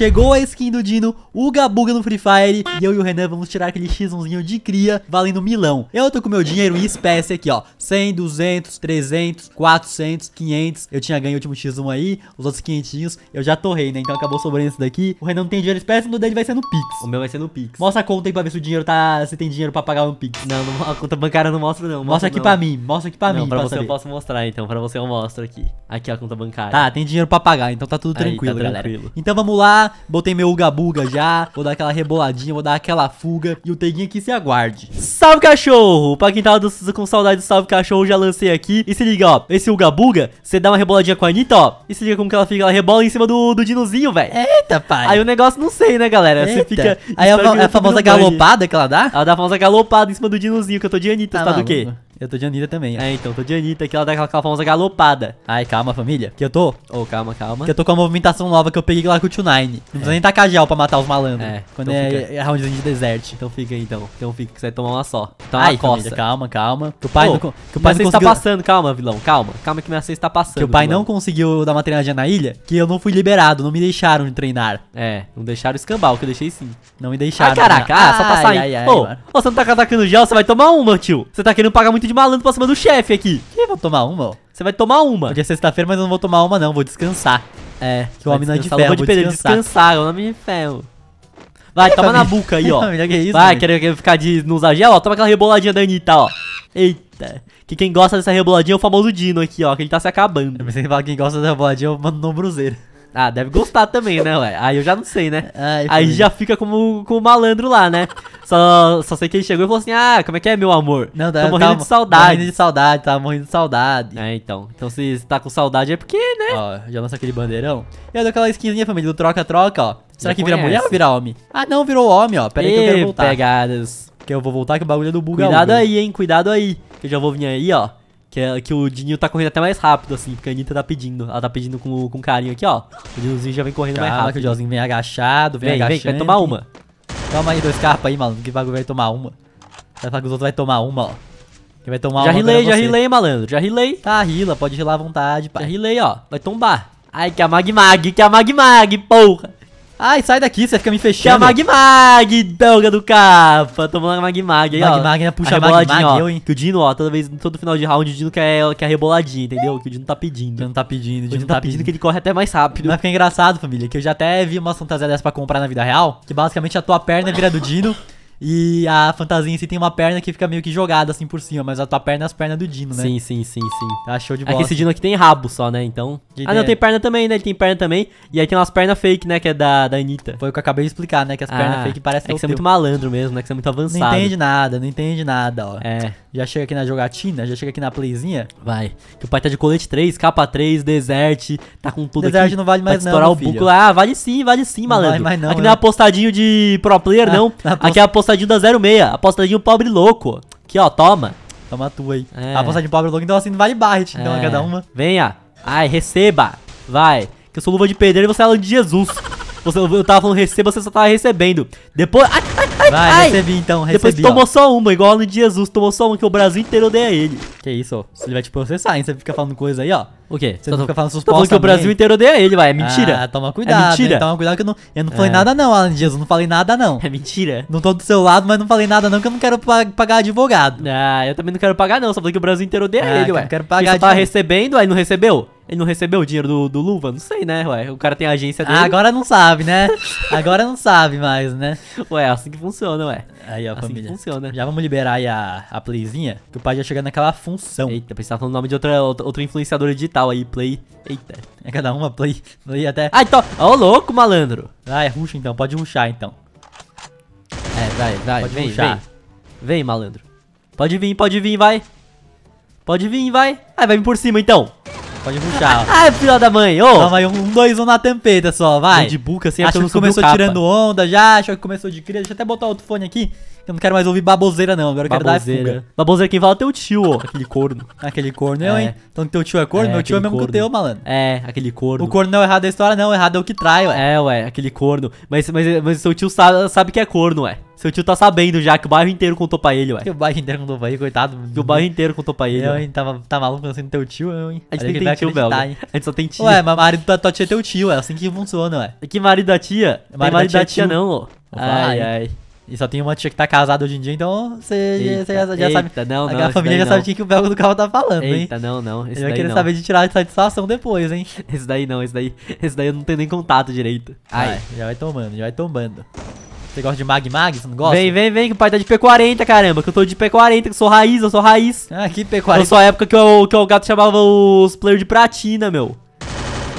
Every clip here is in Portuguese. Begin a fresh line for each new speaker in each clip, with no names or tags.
Chegou a skin do Dino, o Gabuga no Free Fire e eu e o Renan vamos tirar aquele x1zinho de cria valendo milão. Eu tô com meu dinheiro em espécie aqui, ó. 100, 200, 300, 400, 500. Eu tinha ganho o último x1 aí, os outros 500 eu já torrei, né? Então acabou sobrando isso daqui. O Renan não tem dinheiro em espécie, então o dele vai ser no Pix. O meu vai ser no Pix. Mostra a conta aí pra ver se o dinheiro tá... se tem dinheiro pra pagar no Pix. Não, não a conta bancária não mostra não. Mostra, aqui não. pra mim, mostra aqui pra não, mim. Pra, pra você saber. eu posso mostrar então, pra você eu mostro aqui. Aqui é a conta bancária. Tá, tem dinheiro pra pagar, então tá tudo tranquilo, tá tranquilo. Então vamos lá, botei meu ugabuga já, vou dar aquela reboladinha, vou dar aquela fuga e o Teguinho aqui se aguarde. Salve cachorro! Pra quem tava com saudade do salve cachorro, já lancei aqui. E se liga, ó, esse ugabuga, você dá uma reboladinha com a Anitta, ó, e se liga como que ela fica, ela rebola em cima do, do dinozinho, velho. Eita, pai! Aí o negócio não sei, né, galera? Você fica... Aí a, a, a famosa galopada que ela dá? Ela dá a famosa galopada em cima do dinozinho, que eu tô de Anitta, tá, tá do quê? Eu tô de Anitta também. É, então, tô de Anitta, que ela dá aquela, famosa galopada. Ai, calma, família. Que eu tô... Ô, oh, calma, calma. Que eu tô com a movimentação nova que eu peguei lá com o Tio Nine. Não é. precisa nem tacar gel pra matar os malandros. É. Quando então é, é, é roundzinho de deserto. Então fica aí, então. Então fica, que você vai tomar uma só. Então, Ai, costa. Família, calma, calma. Que o pai Pô, não, que o pai não conseguiu... tá passando, calma, vilão. Calma. Calma que minha cesta tá passando. Que o pai vilão. não conseguiu dar uma treinadinha na ilha, que eu não fui liberado, não me deixaram de treinar. É, não deixaram escambar, o que eu deixei sim. Não me deixaram. Ah, caraca, né? ah, só passar aí. oh, você não tá atacando gel, você vai tomar uma, tio. Você tá querendo pagar muito de malandro pra cima do chefe aqui. Que vou tomar uma, ó. Você vai tomar uma. Hoje é sexta-feira, mas eu não vou tomar uma, não. Vou descansar. É, que o homem não é de ferro. Vou de descansar. É o homem é de ferro. Vai, toma na buca aí, ó. que é isso, Vai, né? quer, ficar de não usar gel, ó. Toma aquela reboladinha da Anitta, ó. Eita. Que quem gosta dessa reboladinha é o famoso Dino aqui, ó. Que ele tá se acabando. Eu pensei que quem gosta da reboladinha é o Mano Nombruzeiro. Ah, deve gostar também, né, ué? Aí eu já não sei, né? Ai, aí já fica como, o malandro lá, né? Só, só sei que ele chegou e falou assim: Ah, como é que é, meu amor? Não, dá, Tô tá, morrendo tá, de saudade. Morrendo de saudade, tá morrendo de saudade. É, então. Então se você tá com saudade é porque, né? Ó, já lança aquele bandeirão. E dou aquela skinzinha, família, do troca-troca, ó. Será já que vira conhece. mulher ou vira homem? Ah, não, virou homem, ó. Pera aí que eu quero voltar. Pegadas. Que eu vou voltar que o bagulho é do bugalho. Cuidado aí, hein? Cuidado aí. Que eu já vou vir aí, ó. Que, é, que o Dinho tá correndo até mais rápido, assim, porque a Anitta tá pedindo. Ela tá pedindo com, com carinho aqui, ó. O Dinhozinho já vem correndo mais rápido. o Dinhozinho vem agachado, vem, vem agachando. Vem, vai tomar uma. Toma aí dois carpas aí, malandro, que bagulho vai tomar uma. Vai falar que os outros vai tomar uma, ó. Que vai tomar já uma rilei, é já rilei, malandro, já rilei. Tá, rila, pode rilar à vontade, pai. Já rilei, ó, vai tombar. Ai, que é a magmag, que é a magmag, porra. Ai, sai daqui, você fica me fechando. Que é a Magmag, Delga do capa. Tomando a Magmag aí, ó. Magmag, né? puxa a, boladinha, ó. Eu, hein? Que o Dino, ó, toda vez, todo final de round, o Dino quer, quer a reboladinha, entendeu? Que o Dino tá pedindo. O Dino tá pedindo, o Dino, o Dino tá, tá pedindo. pedindo. que ele corre até mais rápido. Mas fica engraçado, família, que eu já até vi uma fantasia dessa pra comprar na vida real, que basicamente a tua perna vira do Dino e a fantasia assim, tem uma perna que fica meio que jogada assim por cima, mas a tua perna é as pernas do Dino, né? Sim, sim, sim, sim. Tá show de bola. É que esse Dino aqui tem rabo só, né? Então. Que ah, ideia. não, tem perna também, né? Ele tem perna também. E aí tem umas pernas fake, né? Que é da, da Anitta. Foi o que eu acabei de explicar, né? Que as ah, pernas fake parecem. É que você é muito malandro mesmo, né? Que você é muito avançado. Não entende nada, não entende nada, ó. É já chega aqui na jogatina, já chega aqui na playzinha. Vai. Que o pai tá de colete 3, capa 3, desert, tá com tudo desert aqui. não vale mais pra não, estourar o filho. buco lá. Ah, vale sim, vale sim, não malandro. Vale mais não, aqui não é né? apostadinho de pro player, ah, não. apost... Aqui é apostadinho da 06, apostadinho pobre louco. Aqui, ó, toma. Toma a tua aí. É. A apostadinho pobre louco, então assim não vale barret, então é. cada uma. Venha. Ai, receba. Vai. Que eu sou luva de pedreiro e você é a de Jesus. Você, eu tava falando receba, você só tava recebendo. Depois... Ah, Ai, Vai, ai. recebi então, recebi. Depois ó. tomou só uma, igual no de Jesus, tomou só uma que o Brasil inteiro odeia ele. Que isso, ó. ele vai te processar, hein? Você fica falando coisa aí, ó. O quê? Você não fica falando suas falando que o Brasil inteiro odeia ele, vai. É mentira. Ah, toma é cuidado. É mentira. Né? Toma cuidado que eu não, eu não falei é. nada não, Alan Jesus. Eu não falei nada não. É mentira. Não tô do seu lado, mas não falei nada não, que eu não quero pagar advogado. Ah, eu também não quero pagar não. Só falei que o Brasil inteiro odeia ah, ele, ué. Eu não quero pagar Porque você tá recebendo, aí não recebeu? Ele não recebeu o dinheiro do, do Luva? Não sei, né, ué? O cara tem a agência dele. Ah, agora não sabe, né? agora não sabe mais, né? Ué, é assim que funciona, ué. Aí, ó, é assim família. que funciona. Já vamos liberar aí a, a playzinha, que o pai já chegar naquela função. Eita, pensava falando o nome de outra, outra, influenciadora digital aí, play. Eita, é cada uma play. Play até... Ah, então... Ó, oh, louco, malandro. Ah, é ruxa então, pode ruxar então. É, vai, vai, pode vem, ruxar. vem. Vem, malandro. Pode vir, pode vir, vai. Pode vir, vai. Ah, vai vir por cima então. Pode puxar, ó. Ai, ah, é filha da mãe, ô. Toma aí um, dois, um na tampeta só, vai. De buca, assim, é acho que começou tirando onda já, acho que começou de cria. Deixa eu até botar outro fone aqui. Eu não quero mais ouvir baboseira, não. Agora eu quero baboseira. dar fuga. Baboseira quem fala é teu tio, ó. Aquele corno. Aquele corno, é. eu, hein? Então teu tio é corno? É, meu tio é mesmo corno. que o teu, malandro. É, aquele corno. O corno não é errado da é história, não. O errado é o que trai, ué. É, ué, aquele corno. Mas, mas, mas seu tio sabe, sabe que é corno, ué. Seu tio tá sabendo já que o bairro inteiro contou pra ele, ué. Que o bairro inteiro contou pra ele, coitado. Que o bairro inteiro contou pra ele. Eu, hein, tava, tá maluco pensando teu tio, eu, hein. A gente tem, tem tio, belga. Hein? A gente só tem tio. Ué, mas marido da tua tia é teu tio, é assim que funciona, ué. E que marido da tia? Marido, tem marido da, da tia, é não, ó. Ai, ai, E só tem uma tia que tá casada hoje em dia, então você já, já eita, sabe. Não, não, a família já não. sabe o que o belga do carro tá falando, eita, hein? Eita, não, não. Eu ia querer não. saber de tirar a satisfação depois, hein? Esse daí não, esse daí, esse daí eu não tenho nem contato direito. Ai, Ai já vai tomando, já vai tombando. Você gosta de Mag Mag? Você não gosta? Vem, vem, vem, que o pai tá de P40, caramba. Que eu tô de P40, que eu sou raiz, eu sou raiz. Ah, que P40. Eu sou a época que, eu, que o gato chamava os players de pratina, meu.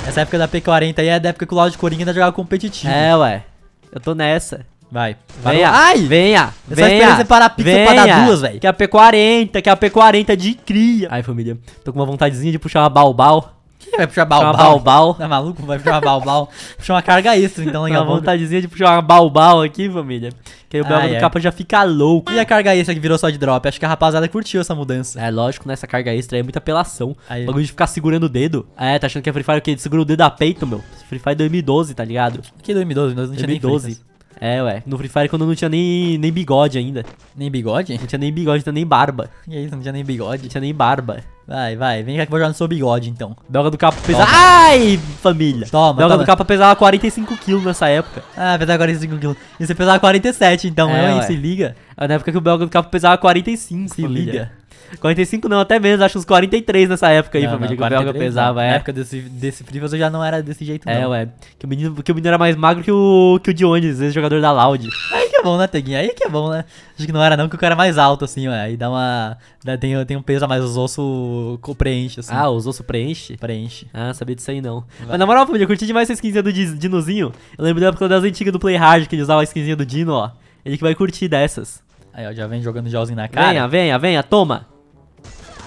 Essa época da P40 aí é da época que o Laudio Coringa ainda jogava competitivo. É, ué. Eu tô nessa. Vai. Venha. Parou. Ai! Venha! Eu venha! Só esperando você parar a pizza venha, pra dar duas, velho. Que é a P40, que é a P40 de cria. Ai, família. Tô com uma vontadezinha de puxar uma balbal. Vai puxar balbal. balbal. Tá maluco? Vai puxar uma balbal. Puxar uma carga extra, então, legal. Tá a vontadezinha de puxar uma balbal aqui, família. Que aí o Belga ah, do é. capa já fica louco. E a carga extra que virou só de drop? Acho que a rapaziada curtiu essa mudança. É, lógico, nessa né? carga extra é muita apelação. Aí, o bagulho de ficar segurando o dedo. É, tá achando que é Free Fire o quê? Segura o dedo a peito, meu. Free Fire 2012, tá ligado? Que 2012? 2012 não 2012. tinha 2012. É, ué. No Free Fire é quando não tinha nem, nem bigode ainda. Nem bigode? Não tinha nem bigode, não tinha nem barba. E aí, não tinha nem bigode? Não tinha nem barba. Vai, vai. Vem cá que eu vou jogar no seu bigode, então. Droga do capa pesava... Ai, família. Toma, Droga toma. do capa pesava 45 quilos nessa época. Ah, pesava 45 quilos. E você pesava 47, então. É, hein, né? se liga. É na época que o belga do capa pesava 45, Se família. liga. 45 não, até menos, acho uns 43 nessa época aí, não, família. Não, que o Belga pesava, não. é. Na época desse, desse frio você já não era desse jeito, é, não. É, ué. Que o menino, que o menino era mais magro que o, que o Dionis, esse jogador da Loud é bom, né, Teguinho? Aí que é bom, né? Acho que não era não, que o cara é mais alto, assim, ué. Aí dá uma... Dá, tem, tem um peso a mais, os ossos preenche, assim. Ah, os ossos preenche? Preenche. Ah, sabia disso aí, não. Vai. Mas na moral, família, eu curti demais essa skinzinha do Dinozinho. Eu lembro da época das antigas do Play Hard, que ele usava a skinzinha do Dino, ó. Ele que vai curtir dessas. Aí, ó, já vem jogando gelzinho na cara. Venha, venha, venha, toma.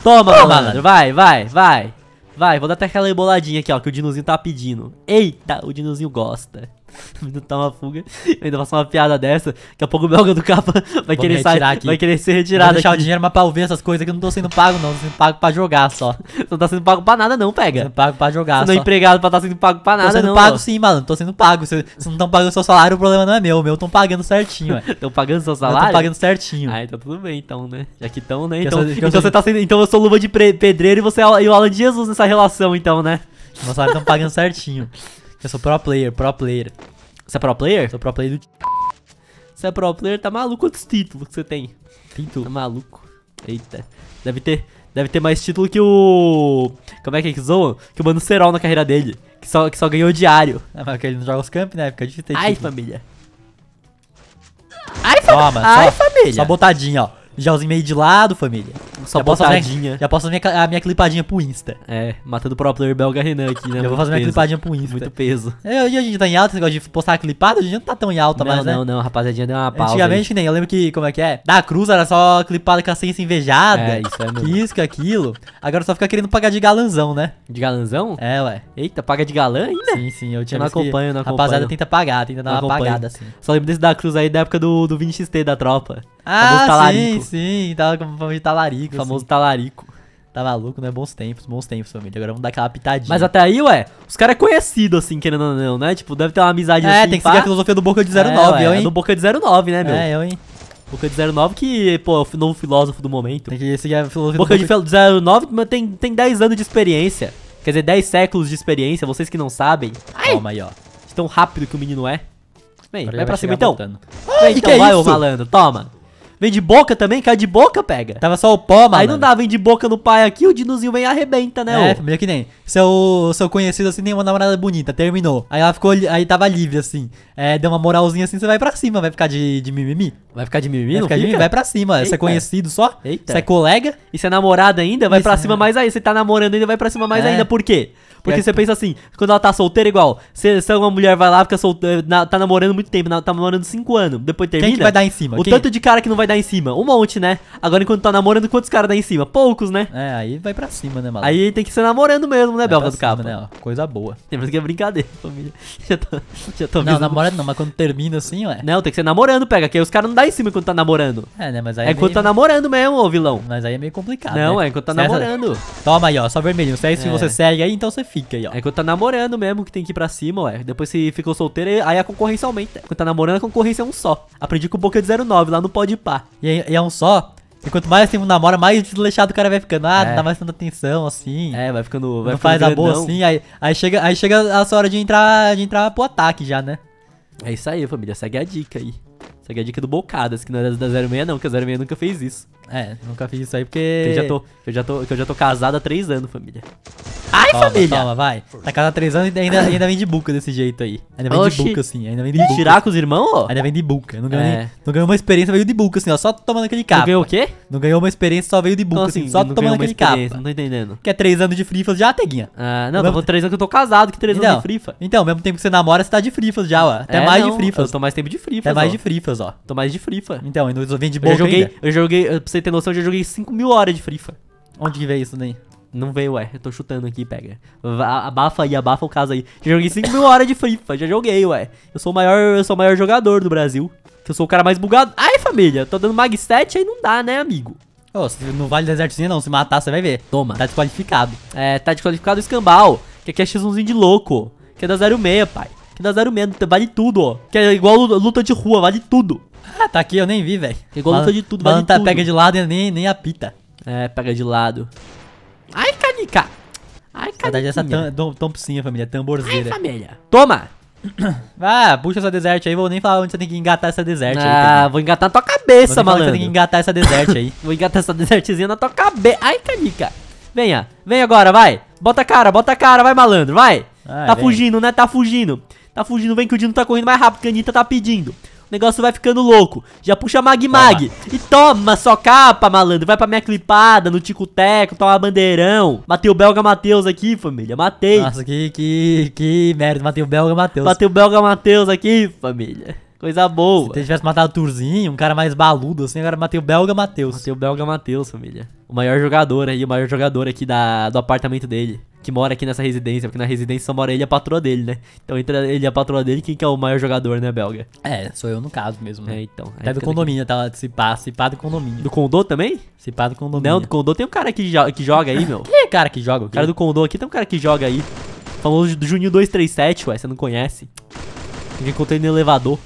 Toma, toma Vai, vai, vai. Vai, vou dar até aquela emboladinha aqui, ó, que o Dinozinho tá pedindo. Eita, o Dinozinho gosta. Tá uma fuga, ainda passar uma piada dessa, daqui a pouco o belga do capa vai querer sair, aqui. vai querer ser retirado. deixar aqui. o dinheiro, mas pra ouvir essas coisas que eu não tô sendo pago, não. Tô sendo pago pra jogar só. não tá sendo pago pra nada, não, pega. Tô sendo pago pra jogar. Você só. não é empregado pra tá sendo pago pra nada, não. Tô sendo não, pago ó. sim, mano. Tô sendo pago. Se, não tão pagando seu salário, o problema não é meu. O meu tão pagando certinho, ué. tão pagando seu salário? Tão pagando certinho. Ah, então tudo bem, então, né? Já que tão, né? Então, então, você tá sendo. Então eu sou luva de pedreiro e você é o Alan de Jesus nessa relação, então, né? Meu salário estão pagando certinho. Eu sou pro player, pro player. Você é pro player? Sou pro player do... Você é pro player, tá maluco quantos títulos que você tem? Título? Tá maluco. Eita. Deve ter, deve ter mais título que o... Como é que é que zoa? Que o Mano Serol na carreira dele. Que só, que só ganhou diário. Ah, mas que ele não joga os camp, né? Fica difícil ter Ai, título. família. Ai, família. Toma, Ai, só, família. Só botadinha, ó. Gelzinho meio de lado, família só já botadinha. Minha, já posso fazer a minha clipadinha pro Insta. É, matando o próprio player belga Renan aqui, né? Eu vou fazer peso. minha clipadinha pro Insta. Muito peso. É, hoje a gente tá em alta, esse negócio de postar clipado hoje a gente não tá tão em alta mas não, não, né? Não, não, rapaziadinha deu uma pausa. Antigamente aí. nem, eu lembro que, como é que é? Da Cruz era só clipada com a ciência invejada. É, isso é mesmo. Isso, aquilo. Agora só fica querendo pagar de galanzão, né? De galanzão? É, ué. Eita, paga de galã ainda? Sim, sim, eu tinha não acompanho, não acompanho. Rapaziada tenta pagar, tenta dar não uma pagada assim. Só lembro desse da Cruz aí da época do, do 20 XT da tropa. Ah, sim, sim, tava com de talarico. O famoso talarico. Tá maluco, né? Bons tempos, bons tempos, família. Agora vamos dar aquela pitadinha. Mas até aí, ué, os caras é conhecido, assim, querendo ou não, né? Tipo, deve ter uma amizade é, assim. É, tem que pá. seguir a filosofia do Boca de 09, é, ué, é hein? É do Boca de 09, né, meu? É, eu, hein? Boca de 09 que, pô, é o novo filósofo do momento. Tem que seguir a filosofia Boca do Boca de 09 tem, tem 10 anos de experiência. Quer dizer, 10 séculos de experiência, vocês que não sabem. Ai. Calma aí, ó. De tão rápido que o menino é.
Vem, vai pra cima então. Voltando. Ai, Bem, então, vai, é ô malandro,
toma. Vem de boca também? Cai de boca, pega. Tava só o pó, mano. Aí não dá, vem de boca no pai aqui, o Dinozinho vem e arrebenta, né? É, família, que nem. Seu, seu conhecido assim tem uma namorada bonita, terminou. Aí ela ficou. Aí tava livre, assim. É, deu uma moralzinha assim, você vai pra cima, vai ficar de, de mimimi. Vai ficar de mimimi? Vai ficar fica? de mimimi, vai pra cima. Você é conhecido só? Eita. Você é colega? E você é namorada ainda? Vai Isso, pra cima é. mais ainda. Você tá namorando ainda, vai pra cima mais é. ainda. Por quê? Porque é. você pensa assim, quando ela tá solteira, igual, se, se é uma mulher vai lá, fica solteira, tá namorando muito tempo, tá namorando 5 anos, depois termina. Quem que vai dar em cima? O Quem? tanto de cara que não vai dar em cima? Um monte, né? Agora, enquanto tá namorando, quantos caras dá tá em cima? Poucos, né? É, aí vai pra cima, né, maluco? Aí tem que ser namorando mesmo, né, Belga do Capa? Né, ó, coisa boa. Lembra que é brincadeira, família. Já tô, já tô Não, namorando não, mas quando termina assim, ué. Não, tem que ser namorando, pega, que aí os caras não dá em cima enquanto tá namorando. É, né, mas aí. É, é quando tá meio... tá namorando mesmo, ô vilão. Mas aí é meio complicado. Não, né? é enquanto tá é namorando. Essa... Toma aí, ó, só vermelho. Se é isso que é. você segue aí, então você fica aí, ó. É quando tá namorando mesmo que tem que ir pra cima, ué. Depois se ficou solteiro, aí a concorrência aumenta. Quando tá namorando, a concorrência é um só. Aprendi com o Boca de 09 lá no Pode Pá lá. E, e é um só. E quanto mais tempo namora, mais desleixado o cara vai ficando. Ah, é. tá mais dando atenção, assim. É, vai ficando. Vai não ficando faz grandão. a boa assim. Aí, aí, chega, aí chega a sua hora de entrar, de entrar pro ataque já, né? É isso aí, família. Segue a dica aí. Segue a dica do Bocadas, que não era da 06 não, que a 06 nunca fez isso. É, nunca fiz isso aí porque. Eu já tô, eu já tô, eu já tô casado há três anos, família. Ai, toma, família! Calma, vai. Tá casado há três anos e ainda, ainda vem de buca desse jeito aí. Ainda vem Oxi. de buca, assim. Ainda vem de buca. Tirar com os irmãos, ó? Ainda vem de buca. Não ganhou, é. nem, não ganhou uma experiência, veio de buca, assim, ó. Só tomando aquele capa. Não ganhou o quê? Não ganhou uma experiência, só veio de buca, assim, assim, só tomando aquele capa. Não tô entendendo. Que é três anos de frifas já, Teguinha. Ah, não, tô falando três anos que eu tô casado, que três então, anos de frifa. Então, ao mesmo tempo que você namora, você tá de frifas já, ó. Até é, mais não, de frifas. Eu tô mais tempo de frifas. Até mais de frifas, ó. Tô mais de frifa. Então, ainda vem de buca. Eu joguei, eu joguei você ter noção, eu já joguei 5 mil horas de Free Fire. Onde que veio isso daí? Não veio, ué. Eu tô chutando aqui, pega. abafa aí, abafa o caso aí. Já joguei 5 mil horas de Free Fire, já joguei, ué. Eu sou o maior, eu sou o maior jogador do Brasil. eu sou o cara mais bugado. Ai, família, tô dando mag 7, aí não dá, né, amigo? Ô, oh, não vale desertinho não, se matar você vai ver. Toma, tá desqualificado. É, tá desqualificado o escambau. Que aqui é x1zinho de louco. Que é da 06, pai. Que é da 06, vale tudo, ó. Que é igual luta de rua, vale tudo. Ah, tá aqui, eu nem vi, velho. Igual luta de tudo, mano. tá pega de lado e nem, nem apita. É, pega de lado. Ai, canica. Ai, canica. Saudade essa tompsinha, família. Tamborzeira. Ai, família. Toma. Ah, puxa essa deserte aí, vou nem falar onde você tem que engatar essa deserte ah, aí, vou engatar na tua cabeça, malandro Você tem que engatar essa deserte aí. vou engatar essa desertezinha na tua cabeça. Ai, canica. Venha, vem agora, vai. Bota a cara, bota a cara, vai, malandro, vai. tá vem. fugindo, né? Tá fugindo. Tá fugindo, vem que o Dino tá correndo mais rápido que a Anitta tá pedindo negócio vai ficando louco. Já puxa Mag Mag. Toma. E toma, só capa, malandro. Vai pra minha clipada, no tico-teco, toma bandeirão. Matei o Belga Matheus aqui, família. Matei. Nossa, que, que, que merda. Matei o Belga Matheus. Matei o Belga Matheus aqui, família. Coisa boa. Se tivesse matado o Turzinho, um cara mais baludo assim, agora matei o Belga Matheus. Matei o Belga Matheus, família. O maior jogador aí, o maior jogador aqui da, do apartamento dele que mora aqui nessa residência, porque na residência só mora ele e a patroa dele, né? Então entra ele e a patroa dele, quem que é o maior jogador, né, Belga? É, sou eu no caso mesmo, né? É, então. Até do condomínio, tá? Se pá, se pá do condomínio. Do condô também? Se pá do condomínio. Não, do condô tem um cara que, jo que joga aí, meu. que é cara que joga? O cara do condô aqui tem um cara que joga aí. falou do Juninho 237, ué, você não conhece. Eu encontrei no elevador.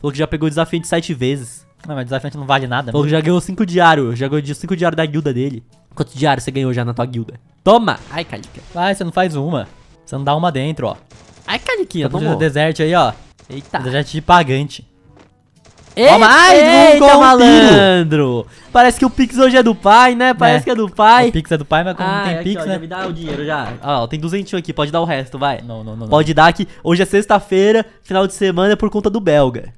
Falou que já pegou o desafio de sete vezes. Não, mas desafio não vale nada. Falou né? que já ganhou cinco diários. Já ganhou cinco diários da guilda dele. Quantos diários você ganhou já na tua guilda? Toma! Ai, Calica. Vai, você não faz uma. Você não dá uma dentro, ó. Ai, Caliquinha, tomou. Tá deserto aí, ó. Eita. Deserto de pagante. Eita, ai, eita, um malandro. Parece que o Pix hoje é do pai, né? Parece é. que é do pai. O Pix é do pai, mas como ah, não tem aqui, né? ó, já me dá o dinheiro já. Ah, ó, tem duzentinho aqui, pode dar o resto, vai. Não, não, não. Pode não. dar que hoje é sexta-feira, final de semana, por conta do belga.